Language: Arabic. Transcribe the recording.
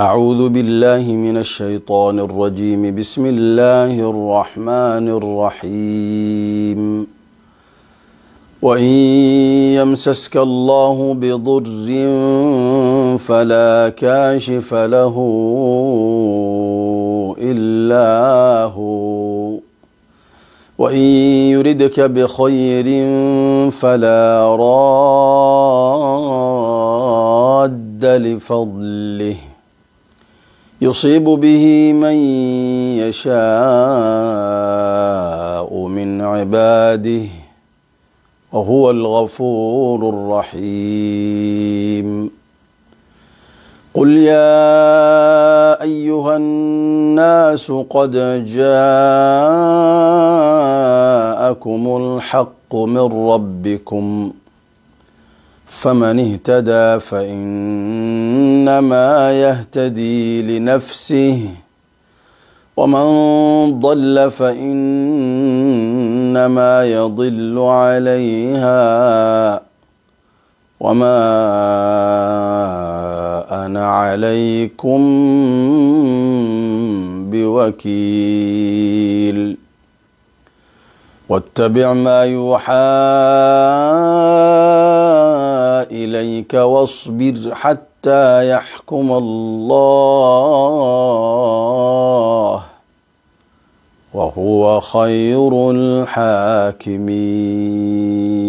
أعوذ بالله من الشيطان الرجيم بسم الله الرحمن الرحيم وإن يمسسك الله بضر فلا كاشف له إلا هو وإن يردك بخير فلا راد لفضله يصيب به من يشاء من عباده وهو الغفور الرحيم قل يا ايها الناس قد جاءكم الحق من ربكم فمن اهتدى فإنما يهتدي لنفسه ومن ضل فإنما يضل عليها وما أنا عليكم بوكيل واتبع ما يوحى إليك واصبر حتى يحكم الله وهو خير الحاكمين